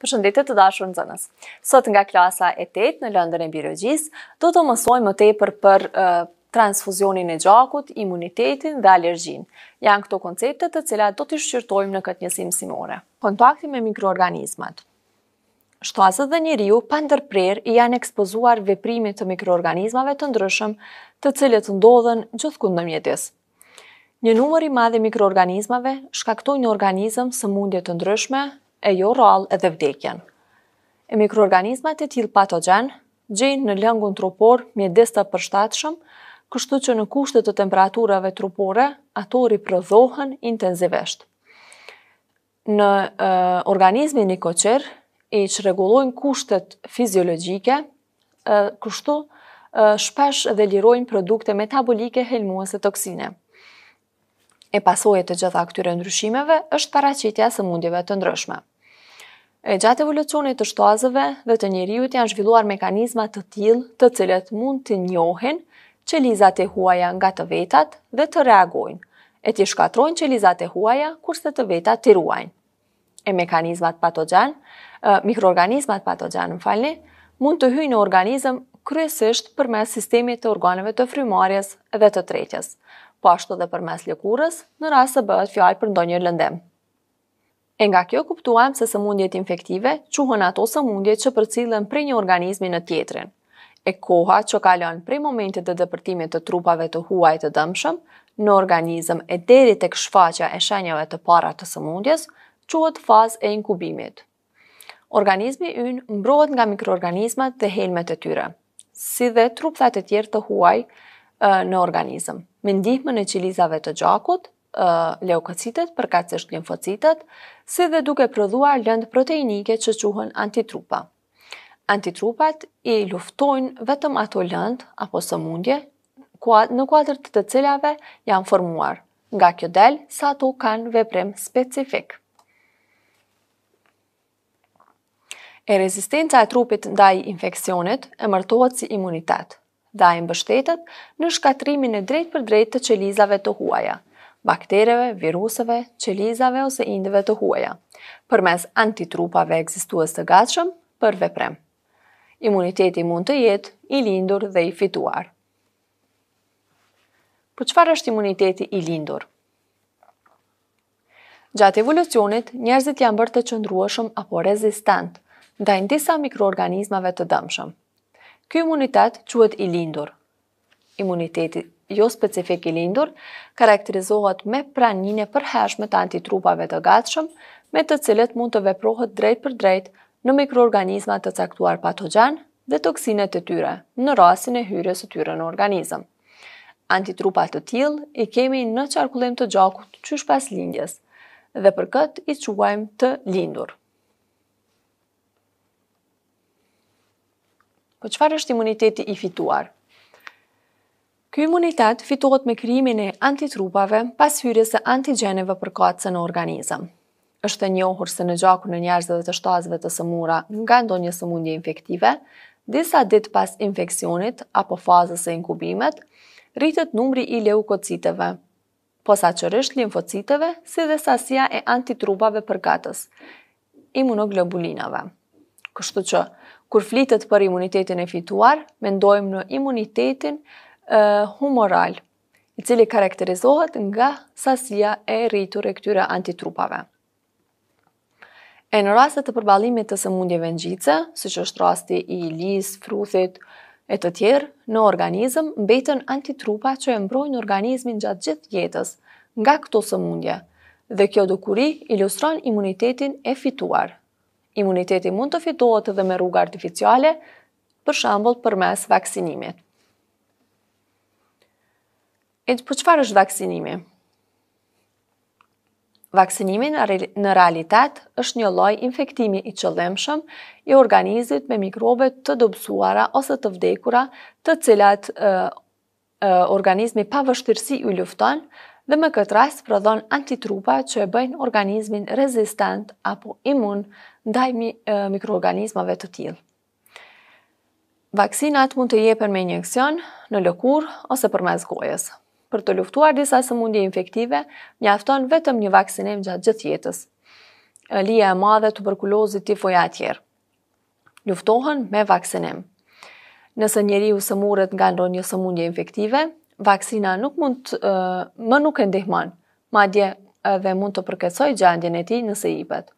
Për të dashur në zënës. Sot nga klasa e 8 në lëndër e biologjisë, do të mësojmë më për për transfuzionin e gjakut, imunitetin dhe allergjin. Janë këto konceptet të cilat do të shqyrtojmë në këtë njësim simore. Kontakti me mikroorganizmat. Shtazët dhe një riu pa ndërprer i janë ekspozuar veprimit të mikroorganizmave të ndryshëm të cilet të ndodhen gjithë kundë në mjetis. Një numëri madhe mikroorganizmave shkaktojnë organizm së të ndryshme, e jo rral edhe vdekjen. E mikroorganizmat e tjil patogen gjenë në lëngun trupor mje desta për shtatëshëm, kështu që në kushtet të temperaturave trupore, ato riprodhohen intenzivesht. Në organizmi një koqer, i që regulojnë kushtet fiziologike, kështu shpesh dhe lirojnë produkte metabolike helmuese toksine e pasojë të gjitha këtyre ndryshimeve është paraqitja së sëmundjeve të ndryshme. E gjatë evolucionit të shtazëve dhe të njerëzit janë zhvilluar mekanizma të tillë, të cilët mund të njohin qelizat e huaja nga të vetat dhe të reagojnë e të shkatrojnë qelizat e huaja kurse të vetat të ruajnë. E mekanizmat patogen, mikroorganizmat patogen në falni, mund të hyjnë organizm kryesisht për mes sistemi të organeve të frimarjes dhe të tretjes po dhe për mes lëkurës, në rrasë bëhet fjallë për ndonjë lëndem. E nga kjo kuptuam se sëmundjet infektive quhën ato sëmundjet që përcillen prej një organizmi në tjetrin. E koha që kalon prej momentit të dëpërtimit të trupave të huaj të dëmshëm në organizm e deri të këshfaqa e shenjave të para të sëmundjes, quhët fazë e inkubimit. Organizmi ynë mbrohet nga mikroorganizmat dhe helmet e tyre, si dhe trupët e tjerë të huaj, në organizëm. Me ndihmën e qilizave të gjakut, leukocitet, përkacisht limfocitet, si dhe duke prodhuar lëndë proteinike që quhen antitrupa. Antitrupat i luftojnë vetëm ato lëndë apo së mundje në kuadrë të të cilave janë formuar, nga kjo del sa ato kanë veprim specifik. E rezistenca e trupit ndaj infekcionit e mërtohet si imunitet dhe ajnë bështetet në shkatrimin e drejt për drejt të qelizave të huaja, baktereve, viruseve, qelizave ose indive të huaja, për mes antitrupave egzistuës të gatshëm për veprem. Imuniteti mund të jetë i lindur dhe i fituar. Për po qëfar është imuniteti i lindur? Gjatë evolucionit, njerëzit janë bërë të qëndrueshëm apo rezistant, ndaj në disa mikroorganizmave të dëmshëm. Ky imunitet quhet i lindur. Imuniteti jo specifik i lindur karakterizohet me pranimin e të antitrupave të gatshëm, me të cilët mund të veprohet drejt për drejt në mikroorganizma të caktuar patogjen dhe toksinet e tyre në rastin e hyrjes së tyre në organizëm. Antitrupa të tjil i kemi në qarkullim të gjakut, qysh pas lindjes, dhe për këtë i quajmë të lindur. Po qëfar është imuniteti i fituar? Ky imunitet fituot me krimin e antitrupave pas hyrës e antigeneve për kacë në organizëm. është e njohur se në gjaku në njerëzve dhe të shtazve të sëmura nga ndo një sëmundje infektive, disa dit pas infekcionit apo fazës e inkubimet, rritet numri i leukocitëve, posaqërisht limfocitëve, si dhe sasia e antitrupave për imunoglobulinave. Kështu që, kur flitet për imunitetin e fituar, mendojmë në imunitetin humoral, i cili karakterizohet nga sasia e rritur e këtyre antitrupave. E në rastet të përbalimit të sëmundjeve në gjitëse, që është rasti i lis, fruthit e të tjerë, në organizm mbetën antitrupa që e mbrojnë organizmin gjatë gjithë jetës nga këto sëmundje, dhe kjo dukuri ilustron imunitetin e fituar, Imuniteti mund të fitohet edhe me rrugë artificiale, për shambull për mes vaksinimit. E të po përqëfar është vaksinimi? Vaksinimi në realitet është një loj infektimi i qëllemshëm i organizit me mikrobe të dobësuara ose të vdekura të cilat organizmi pa vështirësi u lufton dhe me këtë rast prodhon antitrupa që e bëjnë organizmin rezistent apo imun ndaj mikroorganizmave të tilë. Vaksinat mund të jepen me injekcion në lëkur ose për mes gojës. Për të luftuar disa sëmundje infektive, njafton vetëm një vaksinim gjatë gjithë jetës. Lija e madhe tuberkulozit tifoja atjerë. Luftohen me vaksinim. Nëse njeri u sëmurët nga ndonjë sëmundje infektive, vaksina nuk mund të, uh, më nuk e ndihman, madje edhe mund të përkesoj gjandjen e ti nëse i pët.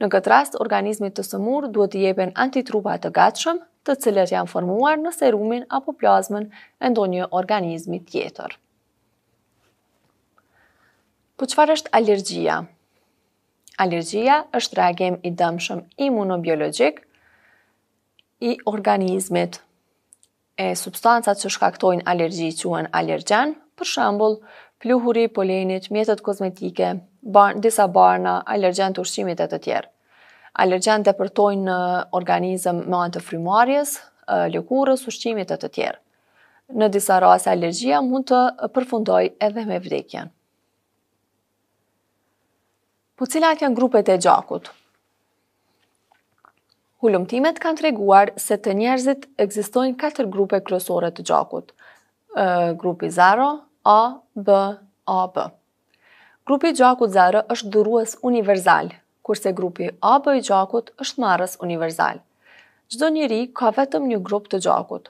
Në këtë rast, organizmit të sëmur duhet të jepen antitrupa të gatshëm, të cilët janë formuar në serumin apo plazmën e ndonjë organizmi tjetër. Po qëfar është alergjia? Alergjia është reagim i dëmshëm imunobiologjik i organizmit tjetër e substancat që shkaktojnë alergji quhen alergjen, për shembull, pluhuri, polenit, mjetët kozmetike, disa barna, alergjen të ushqimit e të tjerë. Alergjen përtojnë në organizëm me anë të frymarrjes, lëkurës, ushqimit e të tjerë. Në disa raste alergjia mund të përfundoj edhe me vdekjen. Po cilat janë grupet e gjakut? Hulumtimet kanë të reguar se të njerëzit egzistojnë katër grupe kërësore të gjakut. Grupi 0, A, B, A, B. Grupi gjakut 0 është dhuruës universal, kurse grupi A, B i gjakut është marës universal. Gjdo njëri ka vetëm një grup të gjakut.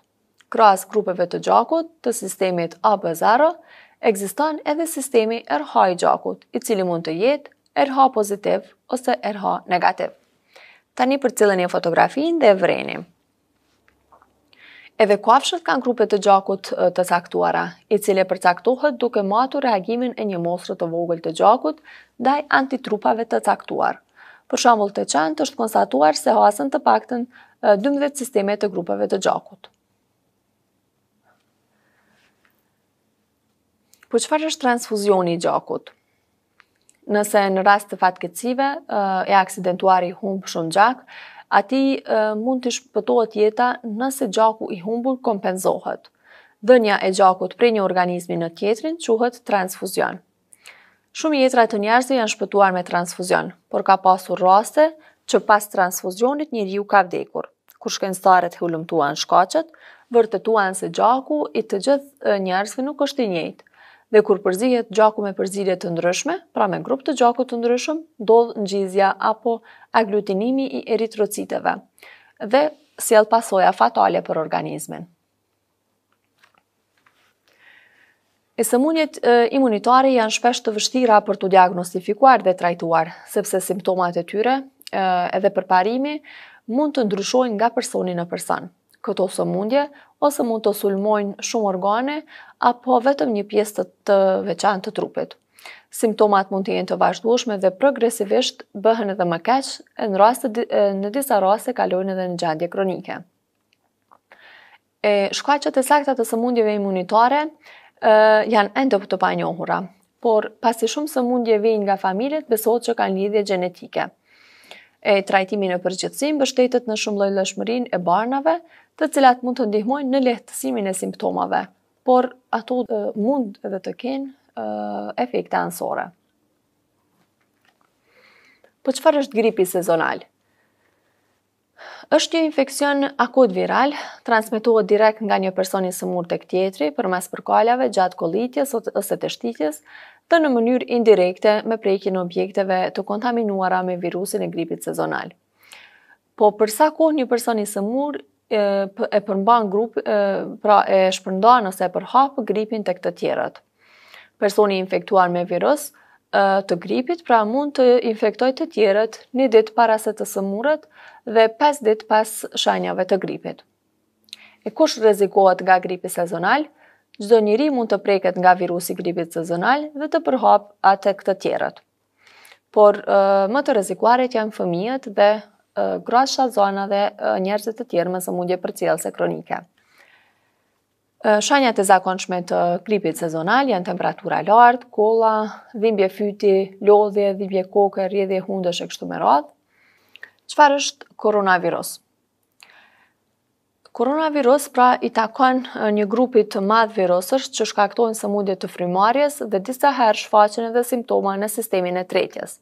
Kras grupeve të gjakut të sistemit A, B, 0, egziston edhe sistemi RH i gjakut, i cili mund të jetë RH pozitiv ose RH negativ tani për cilën e fotografin dhe vreni. Edhe kuafshët kanë grupe të gjakut të caktuara, i cile përcaktohet duke matu reagimin e një mosrë të vogël të gjakut ndaj antitrupave të caktuar. Për shembull, të qënd është konstatuar se hasën të paktën 12 sisteme të grupeve të gjakut. Po qëfar është transfuzioni i gjakut? nëse në rast të fatkecive e aksidentuari humbë shumë gjak, ati mund të shpëtohet jeta nëse gjaku i humbur kompenzohet. Dënja e gjakut prej një organizmi në tjetrin quhet transfuzion. Shumë jetra të njerëzve janë shpëtuar me transfuzion, por ka pasur raste që pas transfuzionit një riu ka vdekur. Kur shkenstaret hullumtuan shkacet, vërtetuan se gjaku i të gjithë njerëzve nuk është i njëjtë dhe kur përzihet gjaku me përzirje të ndryshme, pra me grup të gjakut të ndryshëm, ndodh ngjizja apo aglutinimi i eritrociteve dhe sjell pasoja fatale për organizmin. E sëmunjet imunitare janë shpesh të vështira për të diagnostifikuar dhe trajtuar, sepse simptomat e tyre edhe përparimi mund të ndryshojnë nga personi në person. Këto sëmundje ose mund të sulmojnë shumë organe, apo vetëm një pjesë të, veçan të trupit. Simptomat mund të jenë të vazhdueshme dhe progresivisht bëhen edhe më keqë, në raste në disa raste kalojnë edhe në gjendje kronike. E e sakta të sëmundjeve imunitare ë janë ende të panjohura, por pasi shumë sëmundje vijnë nga familit besot që kanë lidhje gjenetike e trajtimin e përgjithsim bështetet në shumë lojlëshmërin e barnave të cilat mund të ndihmojnë në lehtësimin e simptomave, por ato mund edhe të kenë efekte ansore. Po qëfar është gripi sezonalë? është një infekcion akut viral, transmituot direkt nga një person i sëmur të këtjetri për mes përkallave gjatë kolitjes ose të shtitjes të në mënyrë indirekte me prejkin objekteve të kontaminuara me virusin e gripit sezonal. Po përsa kohë një person i sëmur e përmban grup, pra e shpërndan ose e përhap gripin të këtë tjerët. Personi infektuar me virus – të gripit, pra mund të infektoj të tjerët një ditë para se të sëmurët dhe 5 ditë pas shanjave të gripit. E kush rezikohet nga gripi sezonal? Gjdo njëri mund të preket nga virusi gripit sezonal dhe të përhop atë këtë tjerët. Por më të rezikuarit janë fëmijët dhe grasha zona dhe njerëzit të tjerë me zëmundje për cilëse kronike. Shënjat e zakonshme të gripit sezonal janë temperatura lartë, kolla, dhimbje fyti, lodhje, dhimbje koke, rjedhje hundës e kështu me radhë. Qëfar është koronavirus? Koronavirus pra i takon një grupit të madhë virusës që shkaktojnë së të frimarjes dhe disa herë shfaqen edhe simptoma në sistemin e tretjes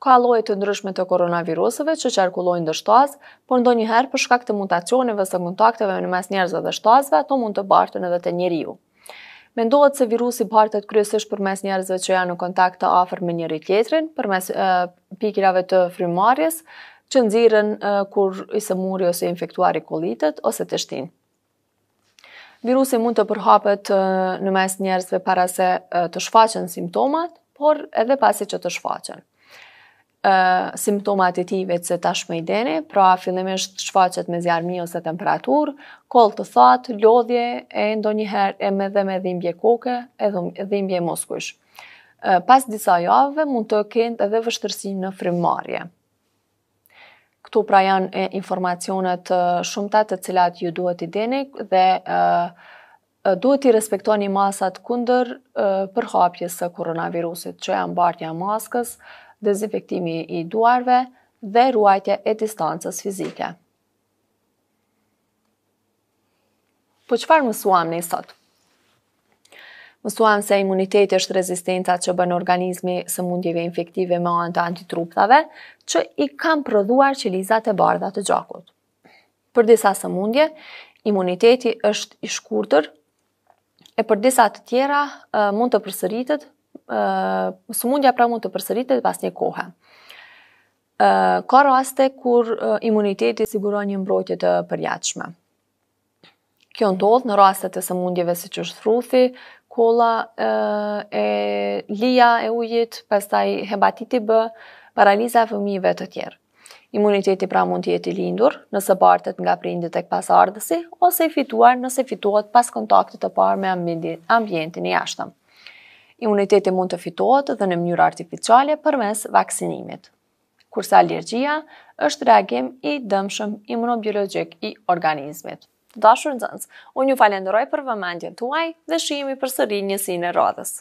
ka lojë të ndryshme të koronavirusëve që qarkullojnë dhe shtazë, por ndo njëherë për shkak të mutacioneve së kontakteve në mes njerëzve dhe shtazve, ato mund të bartën edhe të njeriu. Mendohet se virusi bartët kryesisht për mes njerëzve që janë në kontakt të afer me njëri tjetrin, për mes pikirave të frimarjes, që nëzirën kur i së muri ose infektuari kolitet ose të shtinë. Virusi mund të përhapet në mes njerëzve para se të shfaqen simptomat, por edhe pasi që të shfaqen simptomat e tij që tashmë i deni, pra fillimisht shfaqet me zjarmi ose temperatur, kol të thatë, lodhje e ndonjëherë e me dhe me dhimbje koke edhe dhimbje moskush. Uh, pas disa javëve mund të kenë edhe vështirësi në frimmarje. Këtu pra janë informacionet shumëta të cilat ju duhet i deni dhe uh, duhet i respektoni masat kundër uh, përhapjes së koronavirusit që janë e maskës, dezinfektimi i duarve dhe ruajtja e distancës fizike. Po qëfar mësuam në sot? Mësuam se imuniteti është rezistenca që bënë organizmi së mundjeve infektive me anë të antitruptave, që i kam prodhuar që lizat e bardha të gjakut. Për disa së mundje, imuniteti është i shkurtër, e për disa të tjera eh, mund të përsëritet uh, sëmundja pra mund të përsëritet pas një kohë. Uh, ka raste kur uh, imuniteti siguron një mbrojtje të përjatëshme. Kjo ndodh në rastet e sëmundjeve si që është thruthi, kola uh, e lija e ujit, pastaj hepatiti B, paraliza e fëmijëve të tjerë. Imuniteti pra mund të jetë i lindur nëse bartet nga prindit tek ardhësi ose i fituar nëse fituat pas kontaktit të parë me ambientin, i jashtëm imuniteti mund të fitohet dhe në mënyrë artificiale për mes vaksinimit. Kursa alergjia është reagim i dëmshëm imunobiologik i organizmit. Dashur nëzënës, unë ju falenderoj për vëmendje të uaj dhe shimi për sërinjë e rodhës.